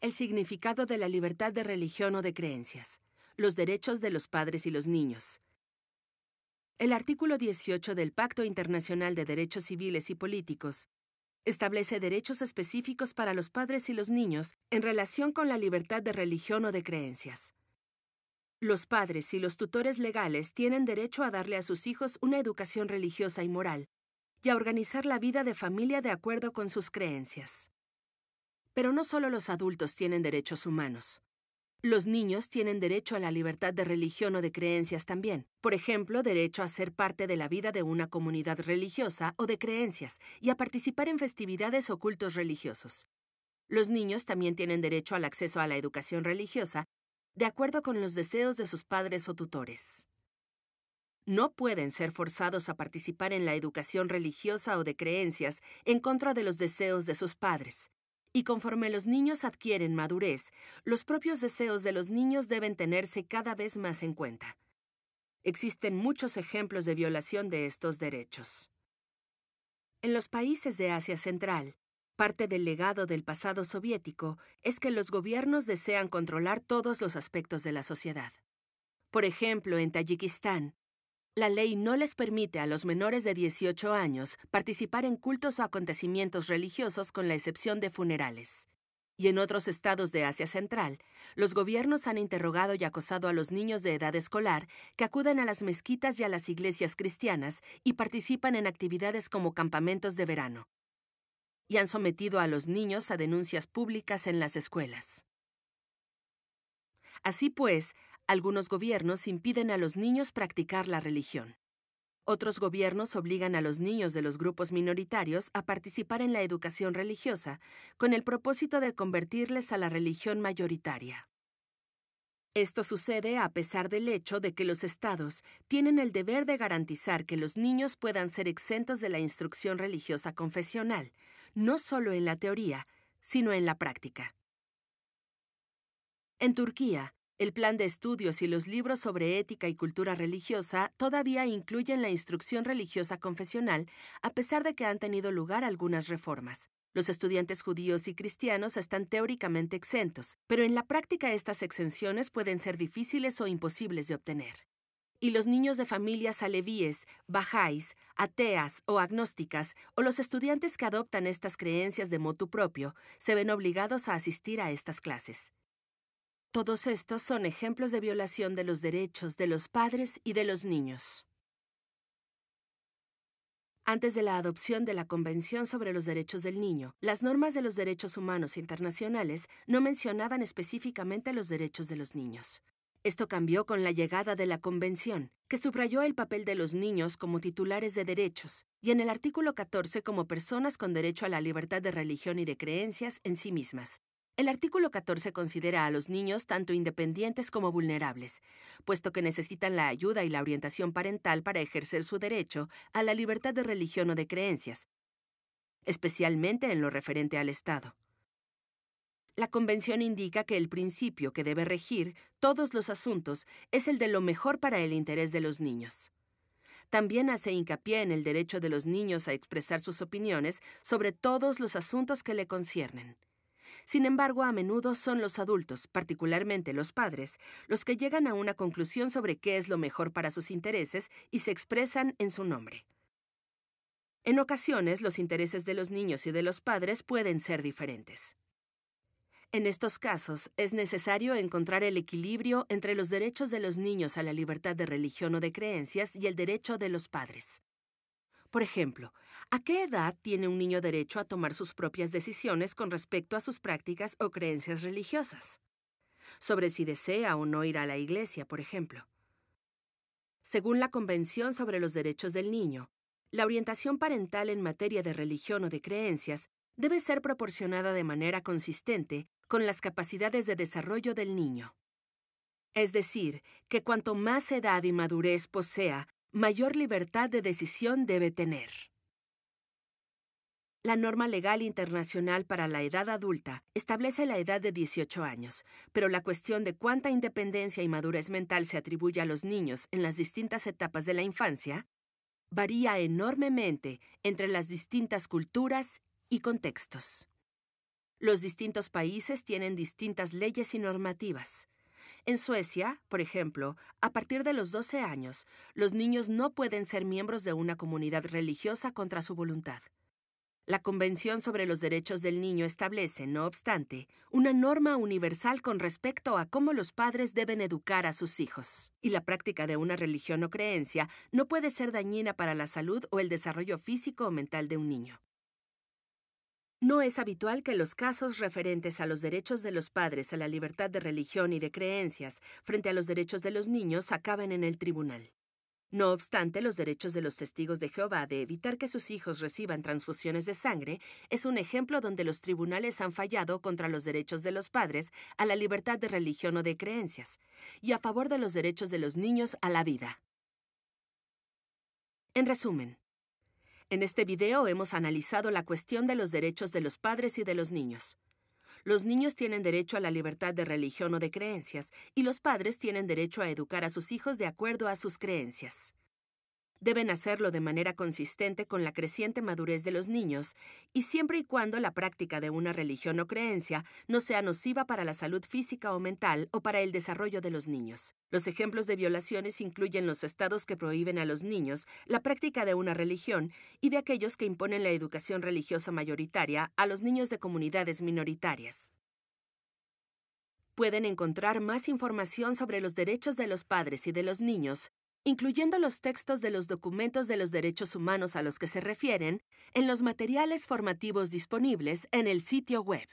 el significado de la libertad de religión o de creencias, los derechos de los padres y los niños. El artículo 18 del Pacto Internacional de Derechos Civiles y Políticos establece derechos específicos para los padres y los niños en relación con la libertad de religión o de creencias. Los padres y los tutores legales tienen derecho a darle a sus hijos una educación religiosa y moral, y a organizar la vida de familia de acuerdo con sus creencias. Pero no solo los adultos tienen derechos humanos. Los niños tienen derecho a la libertad de religión o de creencias también. Por ejemplo, derecho a ser parte de la vida de una comunidad religiosa o de creencias y a participar en festividades o cultos religiosos. Los niños también tienen derecho al acceso a la educación religiosa de acuerdo con los deseos de sus padres o tutores. No pueden ser forzados a participar en la educación religiosa o de creencias en contra de los deseos de sus padres. Y conforme los niños adquieren madurez, los propios deseos de los niños deben tenerse cada vez más en cuenta. Existen muchos ejemplos de violación de estos derechos. En los países de Asia Central, parte del legado del pasado soviético es que los gobiernos desean controlar todos los aspectos de la sociedad. Por ejemplo, en Tayikistán, la ley no les permite a los menores de 18 años participar en cultos o acontecimientos religiosos con la excepción de funerales. Y en otros estados de Asia Central, los gobiernos han interrogado y acosado a los niños de edad escolar que acuden a las mezquitas y a las iglesias cristianas y participan en actividades como campamentos de verano. Y han sometido a los niños a denuncias públicas en las escuelas. Así pues, algunos gobiernos impiden a los niños practicar la religión. Otros gobiernos obligan a los niños de los grupos minoritarios a participar en la educación religiosa con el propósito de convertirles a la religión mayoritaria. Esto sucede a pesar del hecho de que los estados tienen el deber de garantizar que los niños puedan ser exentos de la instrucción religiosa confesional, no solo en la teoría, sino en la práctica. En Turquía, el plan de estudios y los libros sobre ética y cultura religiosa todavía incluyen la instrucción religiosa confesional, a pesar de que han tenido lugar algunas reformas. Los estudiantes judíos y cristianos están teóricamente exentos, pero en la práctica estas exenciones pueden ser difíciles o imposibles de obtener. Y los niños de familias alevíes, bajáis, ateas o agnósticas, o los estudiantes que adoptan estas creencias de motu propio, se ven obligados a asistir a estas clases. Todos estos son ejemplos de violación de los derechos de los padres y de los niños. Antes de la adopción de la Convención sobre los Derechos del Niño, las normas de los derechos humanos internacionales no mencionaban específicamente los derechos de los niños. Esto cambió con la llegada de la Convención, que subrayó el papel de los niños como titulares de derechos, y en el artículo 14 como personas con derecho a la libertad de religión y de creencias en sí mismas, el artículo 14 considera a los niños tanto independientes como vulnerables, puesto que necesitan la ayuda y la orientación parental para ejercer su derecho a la libertad de religión o de creencias, especialmente en lo referente al Estado. La Convención indica que el principio que debe regir todos los asuntos es el de lo mejor para el interés de los niños. También hace hincapié en el derecho de los niños a expresar sus opiniones sobre todos los asuntos que le conciernen. Sin embargo, a menudo son los adultos, particularmente los padres, los que llegan a una conclusión sobre qué es lo mejor para sus intereses y se expresan en su nombre. En ocasiones, los intereses de los niños y de los padres pueden ser diferentes. En estos casos, es necesario encontrar el equilibrio entre los derechos de los niños a la libertad de religión o de creencias y el derecho de los padres. Por ejemplo, ¿a qué edad tiene un niño derecho a tomar sus propias decisiones con respecto a sus prácticas o creencias religiosas? Sobre si desea o no ir a la iglesia, por ejemplo. Según la Convención sobre los Derechos del Niño, la orientación parental en materia de religión o de creencias debe ser proporcionada de manera consistente con las capacidades de desarrollo del niño. Es decir, que cuanto más edad y madurez posea, mayor libertad de decisión debe tener. La norma legal internacional para la edad adulta establece la edad de 18 años, pero la cuestión de cuánta independencia y madurez mental se atribuye a los niños en las distintas etapas de la infancia varía enormemente entre las distintas culturas y contextos. Los distintos países tienen distintas leyes y normativas. En Suecia, por ejemplo, a partir de los 12 años, los niños no pueden ser miembros de una comunidad religiosa contra su voluntad. La Convención sobre los Derechos del Niño establece, no obstante, una norma universal con respecto a cómo los padres deben educar a sus hijos, y la práctica de una religión o creencia no puede ser dañina para la salud o el desarrollo físico o mental de un niño. No es habitual que los casos referentes a los derechos de los padres a la libertad de religión y de creencias frente a los derechos de los niños acaben en el tribunal. No obstante, los derechos de los testigos de Jehová de evitar que sus hijos reciban transfusiones de sangre es un ejemplo donde los tribunales han fallado contra los derechos de los padres a la libertad de religión o de creencias, y a favor de los derechos de los niños a la vida. En resumen, en este video hemos analizado la cuestión de los derechos de los padres y de los niños. Los niños tienen derecho a la libertad de religión o de creencias, y los padres tienen derecho a educar a sus hijos de acuerdo a sus creencias. Deben hacerlo de manera consistente con la creciente madurez de los niños y siempre y cuando la práctica de una religión o creencia no sea nociva para la salud física o mental o para el desarrollo de los niños. Los ejemplos de violaciones incluyen los estados que prohíben a los niños la práctica de una religión y de aquellos que imponen la educación religiosa mayoritaria a los niños de comunidades minoritarias. Pueden encontrar más información sobre los derechos de los padres y de los niños incluyendo los textos de los documentos de los derechos humanos a los que se refieren, en los materiales formativos disponibles en el sitio web.